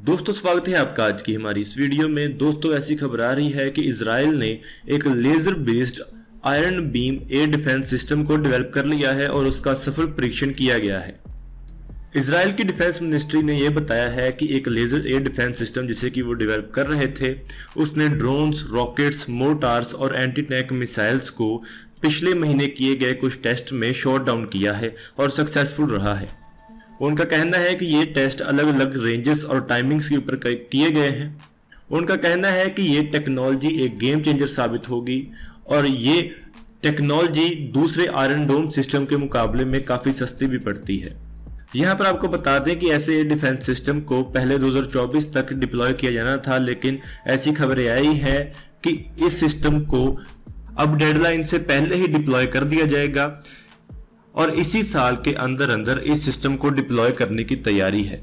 दोस्तों स्वागत है आपका आज की हमारी इस वीडियो में दोस्तों ऐसी खबर आ रही है कि इसराइल ने एक laser based iron beam air defence system को डेवलप कर लिया है और उसका सफल परीक्षण किया गया है इसराइल की डिफेंस मिनिस्ट्री ने यह बताया है कि एक लेज़र एयर डिफेंस सिस्टम जिसे कि वो डेवलप कर रहे थे उसने ड्रोन्स रॉकेट्स मोटार्स और एंटी टैंक मिसाइल्स को पिछले महीने किए गए कुछ टेस्ट में शॉट डाउन किया है और सक्सेसफुल रहा है उनका कहना है कि ये टेस्ट अलग अलग रेंजेस और टाइमिंग्स के ऊपर किए गए हैं उनका कहना है कि ये टेक्नोलॉजी एक गेम चेंजर साबित होगी और ये टेक्नोलॉजी दूसरे आयरन डोम सिस्टम के मुकाबले में काफ़ी सस्ती भी पड़ती है यहाँ पर आपको बता दें कि ऐसे डिफेंस सिस्टम को पहले 2024 तक डिप्लॉय किया जाना था लेकिन ऐसी खबरें आई है कि इस सिस्टम को अब डेडलाइन से पहले ही डिप्लॉय कर दिया जाएगा और इसी साल के अंदर अंदर इस सिस्टम को डिप्लॉय करने की तैयारी है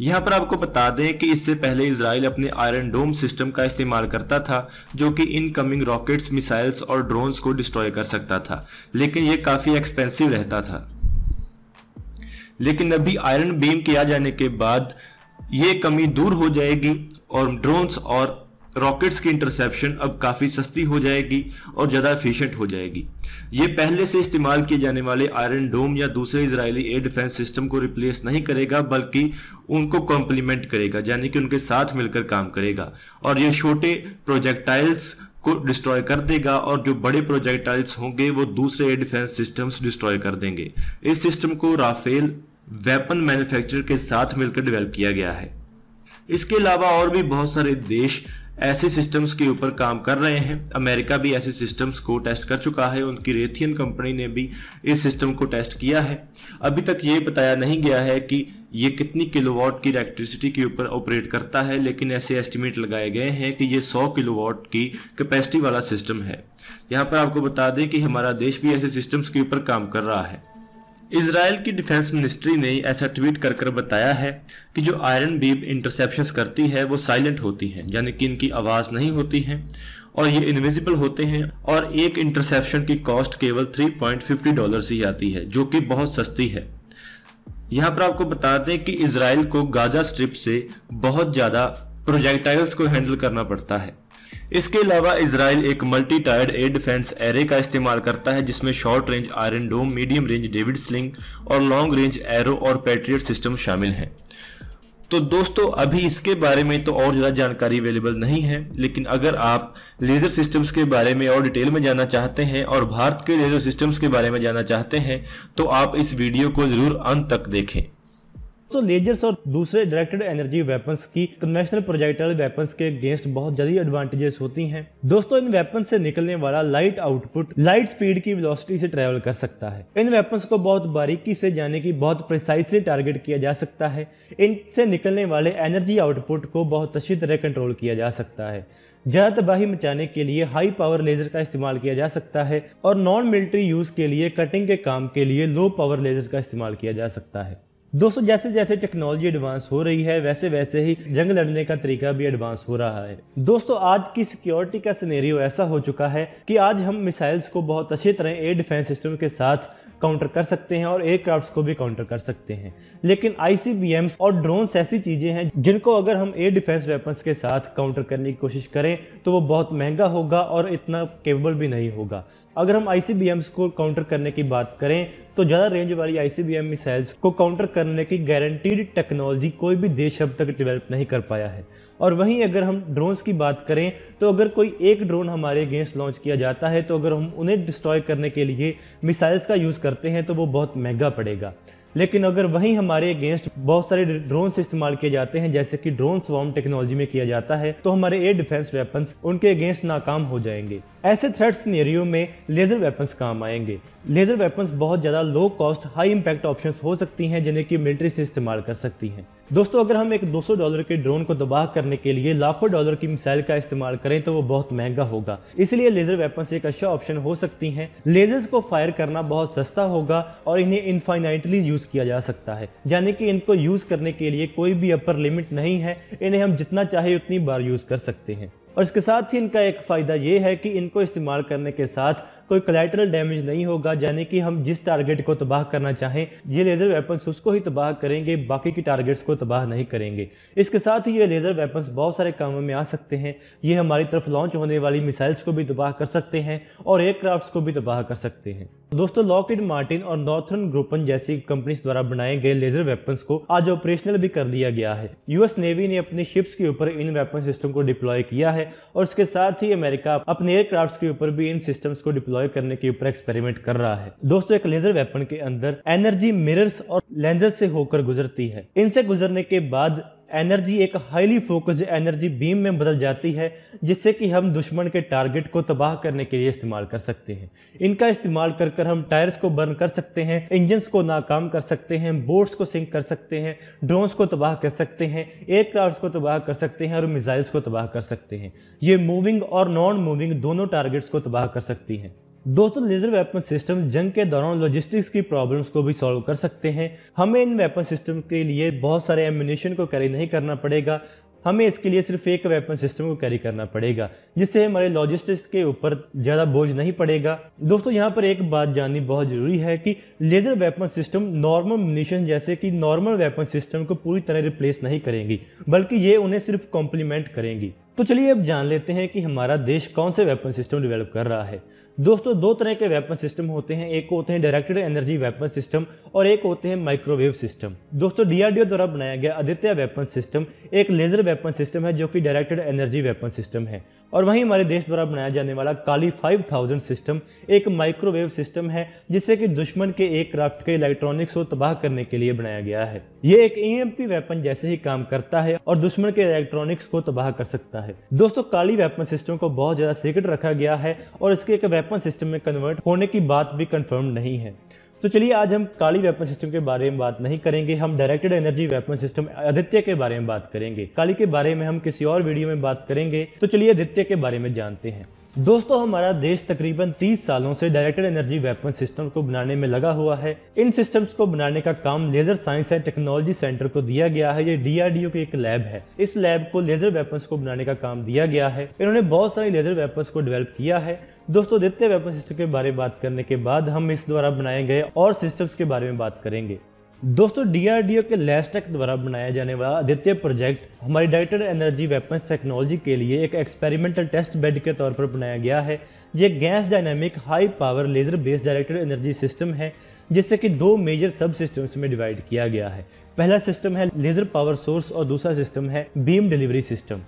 यहाँ पर आपको बता दें कि इससे पहले इसराइल अपने आयरन डोम सिस्टम का इस्तेमाल करता था जो कि इनकमिंग रॉकेट्स मिसाइल्स और ड्रोन्स को डिस्ट्रॉय कर सकता था लेकिन ये काफ़ी एक्सपेंसिव रहता था लेकिन अभी आयरन बीम के आ जाने के बाद ये कमी दूर हो जाएगी और ड्रोन्स और रॉकेट्स की इंटरसेप्शन अब काफ़ी सस्ती हो जाएगी और ज़्यादा एफिशिएंट हो जाएगी ये पहले से इस्तेमाल किए जाने वाले आयरन डोम या दूसरे इजरायली एयर डिफेंस सिस्टम को रिप्लेस नहीं करेगा बल्कि उनको कॉम्प्लीमेंट करेगा यानी कि उनके साथ मिलकर काम करेगा और ये छोटे प्रोजेक्टाइल्स को डिस्ट्रॉय कर देगा और जो बड़े प्रोजेक्टाइल्स होंगे वो दूसरे एयर डिफेंस सिस्टम्स डिस्ट्रॉय कर देंगे इस सिस्टम को राफेल वेपन मैन्युफैक्चर के साथ मिलकर डेवलप किया गया है इसके अलावा और भी बहुत सारे देश ऐसे सिस्टम्स के ऊपर काम कर रहे हैं अमेरिका भी ऐसे सिस्टम्स को टेस्ट कर चुका है उनकी रेथियन कंपनी ने भी इस सिस्टम को टेस्ट किया है अभी तक ये बताया नहीं गया है कि ये कितनी किलोवाट की इलेक्ट्रिसिटी के ऊपर ऑपरेट करता है लेकिन ऐसे एस्टिमेट लगाए गए हैं कि ये 100 किलोवाट की कैपेसिटी वाला सिस्टम है यहाँ पर आपको बता दें कि हमारा देश भी ऐसे सिस्टम्स के ऊपर काम कर रहा है इसराइल की डिफेंस मिनिस्ट्री ने ऐसा ट्वीट कर कर बताया है कि जो आयरन बीब इंटरसेप्शन करती है वो साइलेंट होती हैं यानी कि इनकी आवाज़ नहीं होती है और ये इनविजिबल होते हैं और एक इंटरसेप्शन की कॉस्ट केवल 3.50 डॉलर ही आती है जो कि बहुत सस्ती है यहाँ पर आपको बता दें कि इसराइल को गाजा स्ट्रिप से बहुत ज़्यादा प्रोजेक्टाइल्स को हैंडल करना पड़ता है इसके अलावा इसराइल एक multi tiered air defence array का इस्तेमाल करता है जिसमें short range Iron Dome medium range David Sling और लॉन्ग रेंज एरो और पैट्रियट सिस्टम शामिल हैं तो दोस्तों अभी इसके बारे में तो और ज़्यादा जानकारी अवेलेबल नहीं है लेकिन अगर आप लेज़र सिस्टम्स के बारे में और डिटेल में जानना चाहते हैं और भारत के लेज़र सिस्टम्स के बारे में जानना चाहते हैं तो आप इस वीडियो को ज़रूर अंत तक देखें दोस्तों लेजर्स और दूसरे डायरेक्टेड एनर्जी वेपन्स की कन्वेंशनल प्रोजेक्टाइल वेपन्स के अगेंस्ट बहुत ज्यादा एडवांटेजेस होती हैं दोस्तों इन वेपन से निकलने वाला लाइट आउटपुट लाइट स्पीड की वेलोसिटी से ट्रेवल कर सकता है इन वेपन्स को बहुत बारीकी से जाने की बहुत प्रिसाइसली टारगेट किया जा सकता है इनसे निकलने वाले एनर्जी आउटपुट को बहुत अच्छी तरह कंट्रोल किया जा सकता है ज़्यादा तबाही मचाने के लिए हाई पावर लेजर का इस्तेमाल किया जा सकता है और नॉन मिलिट्री यूज़ के लिए कटिंग के काम के लिए लो पावर लेजर का इस्तेमाल किया जा सकता है दोस्तों जैसे जैसे टेक्नोलॉजी एडवांस हो रही है वैसे वैसे ही जंग लड़ने का तरीका भी एडवांस हो रहा है दोस्तों आज की सिक्योरिटी का सिनेरियो ऐसा हो चुका है कि आज हम मिसाइल्स को बहुत अच्छी तरह एयर डिफेंस सिस्टम के साथ काउंटर कर सकते हैं और एयरक्राफ्ट को भी काउंटर कर सकते हैं लेकिन आई और ड्रोन्स ऐसी चीज़ें हैं जिनको अगर हम एयर डिफेंस वेपन्स के साथ काउंटर करने की कोशिश करें तो वो बहुत महंगा होगा और इतना केबल भी नहीं होगा अगर हम आई को काउंटर करने की बात करें तो ज़्यादा रेंज वाली आई मिसाइल्स को काउंटर करने की गारंटीड टेक्नोलॉजी कोई भी देश अब तक डेवलप नहीं कर पाया है और वहीं अगर हम ड्रोन्स की बात करें तो अगर कोई एक ड्रोन हमारे अगेंस्ट लॉन्च किया जाता है तो अगर हम उन्हें डिस्ट्रॉय करने के लिए मिसाइल्स का यूज़ करते हैं तो वो बहुत महंगा पड़ेगा लेकिन अगर वहीं हमारे अगेंस्ट बहुत सारे ड्रोन इस्तेमाल किए जाते हैं जैसे कि ड्रोन स्वाम टेक्नोलॉजी में किया जाता है तो हमारे एयर डिफेंस वेपन्स उनके अगेंस्ट नाकाम हो जाएंगे ऐसे थ्रेड सीनेरियो में लेज़र वेपन्स काम आएंगे लेज़र वेपन्स बहुत ज़्यादा low cost high impact options हो सकती हैं जिन्हें की मिलिट्री से इस्तेमाल कर सकती हैं दोस्तों अगर हम एक 200 डॉलर के ड्रोन को तबाह करने के लिए लाखों डॉलर की मिसाइल का इस्तेमाल करें तो वो बहुत महंगा होगा इसलिए लेज़र वेपन्स एक अच्छा ऑप्शन हो सकती हैं लेजर्स को फायर करना बहुत सस्ता होगा और इन्हें इनफाइनाइटली यूज़ किया जा सकता है यानी कि इनको यूज़ करने के लिए कोई भी अपर लिमिट नहीं है इन्हें हम जितना चाहे उतनी बार यूज़ कर सकते हैं और इसके साथ ही इनका एक फ़ायदा ये है कि इनको इस्तेमाल करने के साथ कोई कलेटरल डैमेज नहीं होगा यानी कि हम जिस टारगेट को तबाह करना चाहें ये लेज़र वेपन्स उसको ही तबाह करेंगे बाकी की टारगेट्स को तबाह नहीं करेंगे इसके साथ ही ये लेज़र वेपन्स बहुत सारे कामों में आ सकते हैं ये हमारी तरफ लॉन्च होने वाली मिसाइल्स को भी तबाह कर सकते हैं और एयरक्राफ्ट को भी तबाह कर सकते हैं दोस्तों लॉकइड मार्टिन और नॉर्थन ग्रुपन जैसी कंपनीज द्वारा बनाए गए लेजर वेपन्स को आज ऑपरेशनल भी कर लिया गया है यूएस नेवी ने अपने शिप्स के ऊपर इन वेपन सिस्टम को डिप्लॉय किया है और इसके साथ ही अमेरिका अपने एयरक्राफ्ट के ऊपर भी इन सिस्टम्स को डिप्लॉय करने के ऊपर एक्सपेरिमेंट कर रहा है दोस्तों एक लेजर वेपन के अंदर एनर्जी मिरर्स और लेंजर से होकर गुजरती है इनसे गुजरने के बाद एनर्जी एक हाईली फोकस्ड एनर्जी बीम में बदल जाती है जिससे कि हम दुश्मन के टारगेट को तबाह करने के लिए इस्तेमाल कर सकते हैं इनका इस्तेमाल कर कर हम टायर्स को बर्न कर सकते हैं इंजन्स को नाकाम कर सकते हैं बोट्स को सिंक कर सकते हैं ड्रोन्स को तबाह कर सकते हैं एयरक्राफ्ट को तबाह कर सकते हैं और मिज़ाइल्स को तबाह कर सकते हैं ये मूविंग और नॉन मूविंग दोनों टारगेट्स को तबाह कर सकती हैं दोस्तों लेजर वेपन सिस्टम जंग के दौरान लॉजिस्टिक्स की प्रॉब्लम्स को भी सॉल्व कर सकते हैं हमें इन वेपन सिस्टम के लिए बहुत सारे एम्यूनेशन को कैरी नहीं करना पड़ेगा हमें इसके लिए सिर्फ एक वेपन सिस्टम को कैरी करना पड़ेगा जिससे हमारे लॉजिस्टिक्स के ऊपर ज़्यादा बोझ नहीं पड़ेगा दोस्तों यहाँ पर एक बात जाननी बहुत ज़रूरी है कि laser weapon system normal munition जैसे कि नॉर्मल वेपन सिस्टम को पूरी तरह रिप्लेस नहीं करेंगी बल्कि ये उन्हें सिर्फ कॉम्प्लीमेंट करेंगी तो चलिए अब जान लेते हैं कि हमारा देश कौन से वेपन सिस्टम डेवलप कर रहा है दोस्तों दो तरह के वेपन सिस्टम होते हैं एक होते हैं डायरेक्टेड एनर्जी वेपन सिस्टम और एक होते हैं माइक्रोवेव सिस्टम दोस्तों डीआरडीओ द्वारा बनाया गया आदित्य वेपन सिस्टम एक लेजर वेपन सिस्टम है जो कि डायरेक्टेड एनर्जी वेपन सिस्टम है और वहीं हमारे देश द्वारा बनाया जाने वाला काली फाइव सिस्टम एक माइक्रोवेव सिस्टम है जिससे कि दुश्मन के एक क्राफ्ट के इलेक्ट्रॉनिक्स को तबाह करने के लिए बनाया गया है ये एक ई e वेपन जैसे ही काम करता है और दुश्मन के इलेक्ट्रॉनिक्स को तबाह कर सकता है जाता है दोस्तों काली वेपन सिस्टम को बहुत ज़्यादा सीक्रेट रखा गया है और इसके एक वेपन सिस्टम में कन्वर्ट होने की बात भी कन्फर्म नहीं है तो चलिए आज हम काली वेपन सिस्टम के बारे में बात नहीं करेंगे हम directed energy weapon system Aditya के बारे में बात करेंगे काली के बारे में हम किसी और वीडियो में बात करेंगे तो चलिए आदित्य के बारे में जानते हैं दोस्तों हमारा देश तकरीबन 30 सालों से डायरेक्टेड एनर्जी वेपन सिस्टम को बनाने में लगा हुआ है इन सिस्टम्स को बनाने का काम laser science and technology centre को दिया गया है ये डीआरडीओ की एक लैब है इस लैब को लेजर वेपन्स को बनाने का काम दिया गया है इन्होंने बहुत सारे लेजर वेपन्स को डेवलप किया है दोस्तों दित्य वेपन सिस्टम के बारे में बात करने के बाद हम इस द्वारा बनाए गए और सिस्टम्स के बारे में बात करेंगे दोस्तों डीआरडीओ के लैसटेक द्वारा बनाया जाने वाला आदित्य प्रोजेक्ट हमारी डायरेक्टेड एनर्जी वेपन्स टेक्नोलॉजी के लिए एक एक्सपेरिमेंटल टेस्ट बेड के तौर पर बनाया गया है ये gas dynamic high power laser based directed energy system है जिससे कि दो मेजर सब सिस्टम्स में डिवाइड किया गया है पहला सिस्टम है लेजर पावर सोर्स और दूसरा सिस्टम है बीम डिलीवरी सिस्टम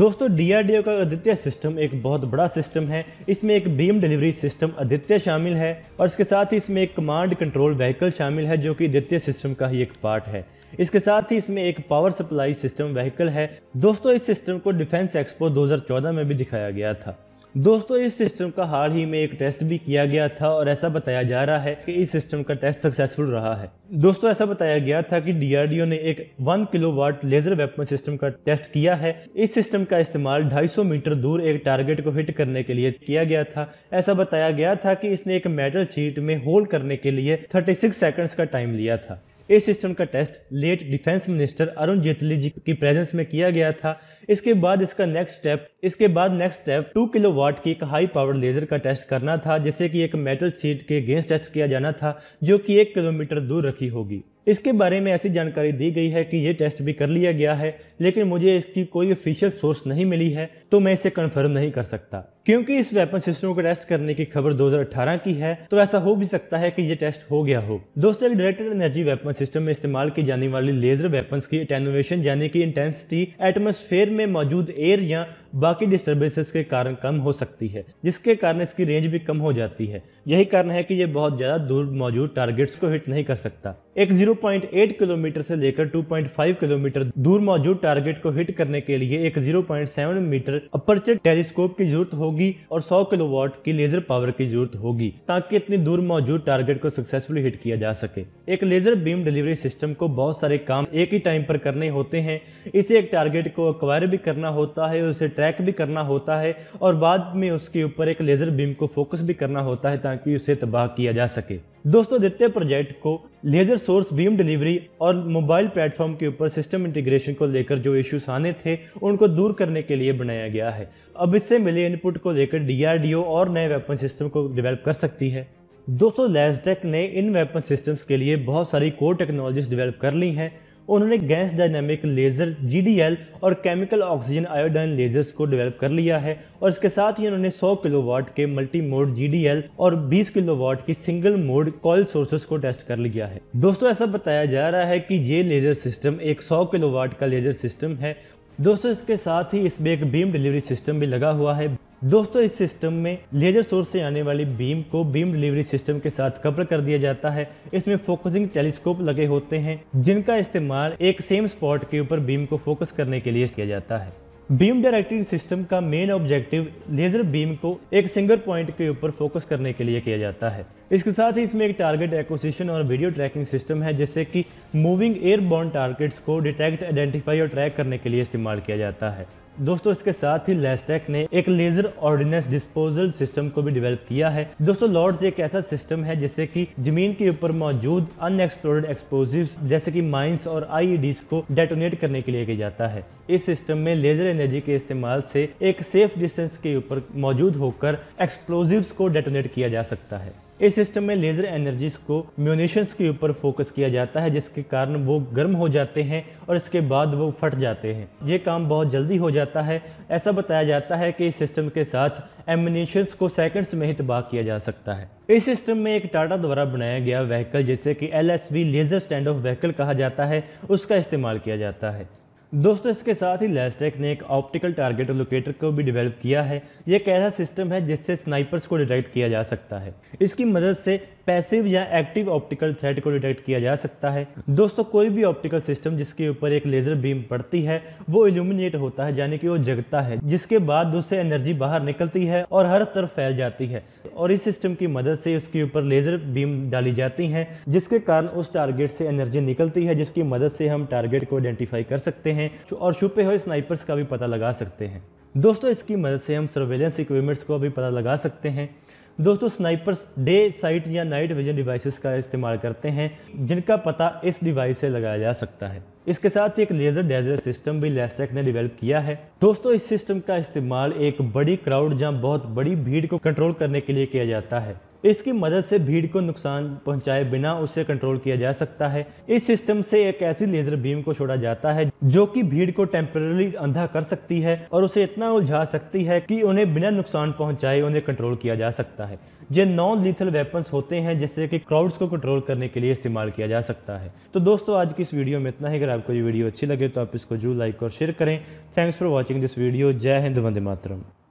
दोस्तों डीआरडीओ का आदित्य सिस्टम एक बहुत बड़ा सिस्टम है इसमें एक बीम डिलीवरी सिस्टम आदित्य शामिल है और इसके साथ ही इसमें एक कमांड कंट्रोल व्हीकल शामिल है जो कि आदित्य सिस्टम का ही एक पार्ट है इसके साथ ही इसमें एक पावर सप्लाई सिस्टम व्हीकल है दोस्तों इस सिस्टम को डिफेंस एक्सपो 2014 में भी दिखाया गया था दोस्तों इस सिस्टम का हाल ही में एक टेस्ट भी किया गया था और ऐसा बताया जा रहा है कि इस सिस्टम का टेस्ट सक्सेसफुल रहा है दोस्तों ऐसा बताया गया था कि डीआरडीओ ने एक 1 किलोवाट लेजर वेपन सिस्टम का टेस्ट किया है इस सिस्टम का इस्तेमाल 250 मीटर दूर एक टारगेट को हिट करने के लिए किया गया था ऐसा बताया गया था कि इसने एक मेटल शीट में होल्ड करने के लिए थर्टी सिक्स का टाइम लिया था इस सिस्टम का test late defence minister Arun Jaitley ji की प्रेजेंस में किया गया था इसके बाद इसका नेक्स्ट स्टेप इसके बाद next step two kilowatt की एक हाई पावर लेजर का टेस्ट करना था जिसे कि एक मेटल शीट के गेंस टेस्ट किया जाना था जो कि एक किलोमीटर दूर रखी होगी इसके बारे में ऐसी जानकारी दी गई है कि ये टेस्ट भी कर लिया गया है लेकिन मुझे इसकी कोई ऑफिशियल सोर्स नहीं मिली है तो मैं इसे कंफर्म नहीं कर सकता क्योंकि इस वेपन सिस्टम को टेस्ट करने की खबर 2018 की है तो ऐसा हो भी सकता है कि ये टेस्ट हो गया हो दोस्तों एक डायरेक्टेड एनर्जी वेपन सिस्टम में इस्तेमाल की जाने वाली लेजर वेपन की अटेनोवेशन यानी कि इंटेंसिटी एटमोसफेयर में मौजूद एयर या बाकी डिस्टर्बेंसेस के कारण कम हो सकती है जिसके कारण इसकी रेंज भी कम हो जाती है यही कारण है कि ये बहुत ज़्यादा दूर मौजूद टारगेट्स को हिट नहीं कर सकता एक 0.8 किलोमीटर से लेकर 2.5 किलोमीटर दूर मौजूद टारगेट को हिट करने के लिए एक 0.7 मीटर अपर्चर टेलीस्कोप की जरूरत होगी और 100 किलोवाट की लेजर पावर की जरूरत होगी ताकि इतनी दूर मौजूद टारगेट को सक्सेसफुली हिट किया जा सके एक लेजर बीम डिलीवरी सिस्टम को बहुत सारे काम एक ही टाइम पर करने होते हैं इसे एक टारगेट को अक्वायर भी करना होता है उसे ट्रैक भी करना होता है और बाद में उसके ऊपर एक लेजर बीम को फोकस भी करना होता है ताकि उसे तबाह किया जा सके दोस्तों दित्य प्रोजेक्ट को लेजर सोर्स बीम डिलीवरी और मोबाइल प्लेटफॉर्म के ऊपर सिस्टम इंटीग्रेशन को लेकर जो इश्यूज आने थे उनको दूर करने के लिए बनाया गया है अब इससे मिले इनपुट को लेकर डीआरडीओ और नए वेपन सिस्टम को डेवलप कर सकती है दोस्तों लेसटेक ने इन वेपन सिस्टम्स के लिए बहुत सारी कोर टेक्नोलॉजीज डेवलप कर ली हैं उन्होंने गैस डायनेमिक लेज़र जी और केमिकल ऑक्सीजन आयोडाइन लेजर्स को डेवलप कर लिया है और इसके साथ ही उन्होंने 100 किलोवाट के मल्टी मोड जी और 20 किलोवाट की सिंगल मोड कॉल सोर्सेस को टेस्ट कर लिया है दोस्तों ऐसा बताया जा रहा है कि ये लेजर सिस्टम एक 100 किलोवाट का लेजर सिस्टम है दोस्तों इसके साथ ही इसमें एक बीम डिलीवरी सिस्टम भी लगा हुआ है दोस्तों इस सिस्टम में लेजर सोर्स से आने वाली बीम को बीम डिलीवरी सिस्टम के साथ कपल कर दिया जाता है इसमें फोकसिंग टेलीस्कोप लगे होते हैं जिनका इस्तेमाल एक सेम स्पॉट के ऊपर बीम को फोकस करने के लिए किया जाता है बीम डायरेक्टिंग सिस्टम का मेन ऑब्जेक्टिव लेजर बीम को एक सिंगल पॉइंट के ऊपर फोकस करने के लिए किया जाता है इसके साथ ही इसमें एक टारगेट एक्विजिशन और वीडियो ट्रैकिंग सिस्टम है जैसे कि मूविंग एयरबॉर्न टारगेट्स को डिटेक्ट आइडेंटिफाई और ट्रैक करने के लिए इस्तेमाल किया जाता है दोस्तों इसके साथ ही लेस्टेक ने एक लेजर ऑर्डिनेंस डिस्पोजल सिस्टम को भी डेवलप किया है दोस्तों लॉर्ड्स एक ऐसा सिस्टम है जिससे कि जमीन के ऊपर मौजूद अनएक्सप्लोर्ड एक्सप्लोजिव जैसे कि माइंस और आईईडीज e को डेटोनेट करने के लिए किया जाता है इस सिस्टम में लेजर एनर्जी के इस्तेमाल से एक सेफ डिस्टेंस के ऊपर मौजूद होकर एक्सप्लोजिव को डेटोनेट किया जा सकता है इस सिस्टम में लेज़र एनर्जीज को म्यूनेशन के ऊपर फोकस किया जाता है जिसके कारण वो गर्म हो जाते हैं और इसके बाद वो फट जाते हैं ये काम बहुत जल्दी हो जाता है ऐसा बताया जाता है कि इस सिस्टम के साथ एमिनेशंस को सेकंड्स में ही तबाह किया जा सकता है इस सिस्टम में एक टाटा द्वारा बनाया गया व्हीकल जैसे कि L laser stand off vehicle कहा जाता है उसका इस्तेमाल किया जाता है दोस्तों इसके साथ ही लेस्टेक ने एक ऑप्टिकल टारगेट लोकेटर को भी डेवलप किया है ये एक ऐसा सिस्टम है जिससे स्नाइपर्स को डिटेक्ट किया जा सकता है इसकी मदद से पैसिव या एक्टिव ऑप्टिकल थ्रेट को डिटेक्ट किया जा सकता है दोस्तों कोई भी ऑप्टिकल सिस्टम जिसके ऊपर एक लेजर बीम पड़ती है वो इल्यूमिनेट होता है यानी कि वो जगता है जिसके बाद उससे एनर्जी बाहर निकलती है और हर तरफ फैल जाती है और इस सिस्टम की मदद से उसके ऊपर लेजर बीम डाली जाती है जिसके कारण उस टारगेट से एनर्जी निकलती है जिसकी मदद से हम टारगेट को आइडेंटिफाई कर सकते हैं हैं और छुपे हुए स्नाइपर्स का भी पता लगा सकते हैं दोस्तों इसकी मदद से हम सर्वेलेंस इक्विपमेंट्स को भी पता लगा सकते हैं दोस्तों स्नाइपर्स डे साइट या नाइट विजन डिवाइसेस का इस्तेमाल करते हैं जिनका पता इस डिवाइस से लगाया जा सकता है इसके साथ ही एक लेज़र डेजर सिस्टम भी लेस्टेक ने डेवलप किया है दोस्तों इस सिस्टम का इस्तेमाल एक बड़ी क्राउड या बहुत बड़ी भीड़ को कंट्रोल करने के लिए किया जाता है इसकी मदद से भीड़ को नुकसान पहुंचाए बिना उसे कंट्रोल किया जा सकता है इस सिस्टम से एक ऐसी लेजर बीम को छोड़ा जाता है जो कि भीड़ को टेम्परली अंधा कर सकती है और उसे इतना उलझा सकती है कि उन्हें बिना नुकसान पहुंचाए उन्हें कंट्रोल किया जा सकता है ये नॉन लीथल वेपन्स होते हैं जिससे कि क्राउड्स को कंट्रोल करने के लिए इस्तेमाल किया जा सकता है तो दोस्तों आज की इस वीडियो में इतना ही अगर आपको ये वीडियो अच्छी लगे तो आप इसको जरूर लाइक और शेयर करें thanks for watching this video जय हिंद वंदे मातरम